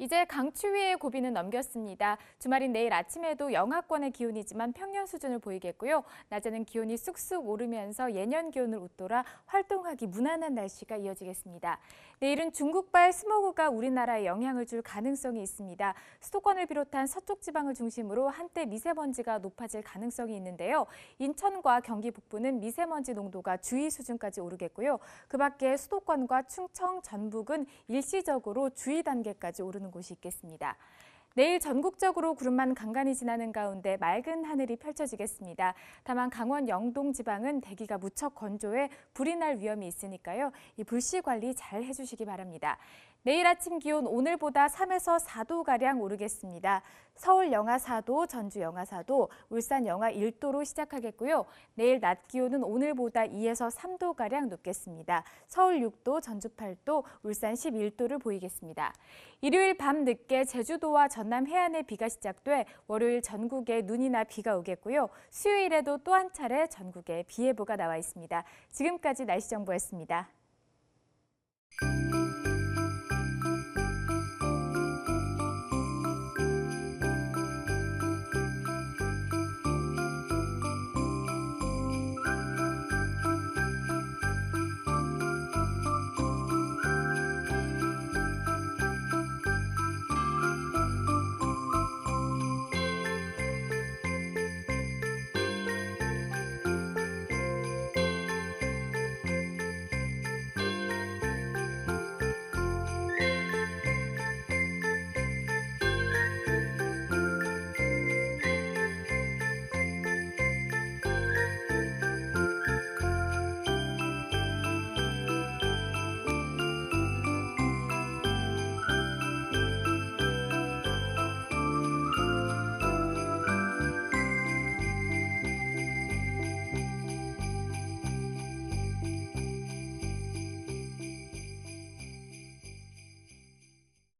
이제 강추위의 고비는 넘겼습니다. 주말인 내일 아침에도 영하권의 기온이지만 평년 수준을 보이겠고요. 낮에는 기온이 쑥쑥 오르면서 예년 기온을 웃돌아 활동하기 무난한 날씨가 이어지겠습니다. 내일은 중국발 스모그가 우리나라에 영향을 줄 가능성이 있습니다. 수도권을 비롯한 서쪽 지방을 중심으로 한때 미세먼지가 높아질 가능성이 있는데요. 인천과 경기 북부는 미세먼지 농도가 주의 수준까지 오르겠고요. 그 밖에 수도권과 충청, 전북은 일시적으로 주의 단계까지 오르는 곳이 있겠습니다. 내일 전국적으로 구름만 간간히 지나는 가운데 맑은 하늘이 펼쳐지겠습니다. 다만 강원 영동 지방은 대기가 무척 건조해 불이 날 위험이 있으니까요. 이 불씨 관리 잘 해주시기 바랍니다. 내일 아침 기온 오늘보다 3에서 4도가량 오르겠습니다. 서울 영하 4도, 전주 영하 4도, 울산 영하 1도로 시작하겠고요. 내일 낮 기온은 오늘보다 2에서 3도가량 높겠습니다. 서울 6도, 전주 8도, 울산 11도를 보이겠습니다. 일요일 밤 늦게 제주도와 전 전남 해안에 비가 시작돼 월요일 전국에 눈이나 비가 오겠고요. 수요일에도 또 한 차례 전국에 비 예보가 나와 있습니다. 지금까지 날씨정보였습니다.